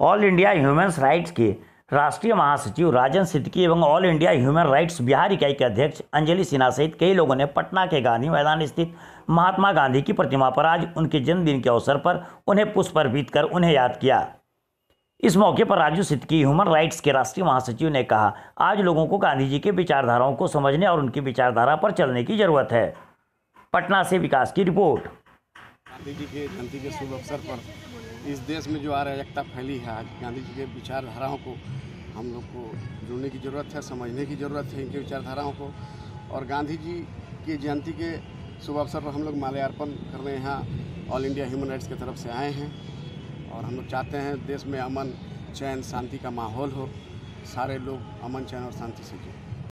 all India human rights के राष्ट्रीय महासचिव राजन सिद्दकी एवं all India human rights Bihar इकाई के अध्यक्ष अंजलि सिन्हा सहित कई लोगों ने पटना के गांधी मैदान स्थित महात्मा गांधी की प्रतिमा पर आज उनके जन्मदिन के अवसर पर उन्हें पुष्प अर्पित कर उन्हें याद किया इस मौके पर राजू सिद्दकी ह्यूमन राइट्स के राष्ट्रीय महासचिव ने कहा आज लोगों को गांधी जी के विचारधाराओं को समझने और उनकी विचारधारा पर चलने की जरूरत है पटना से विकास की रिपोर्ट गांधी जी के जयंती के शुभ अवसर पर इस देश में जो अराजकता फैली है आज गांधी जी के विचारधाराओं को हम लोग को जुड़ने की ज़रूरत है समझने की ज़रूरत है इनके विचारधाराओं को और गांधी जी की जयंती के शुभ अवसर पर हम लोग माल्यार्पण कर रहे यहाँ ऑल इंडिया ह्यूमन राइट्स की तरफ से आए हैं और हम लोग चाहते हैं देश में अमन चैन शांति का माहौल हो सारे लोग अमन चैन और शांति से जुड़ें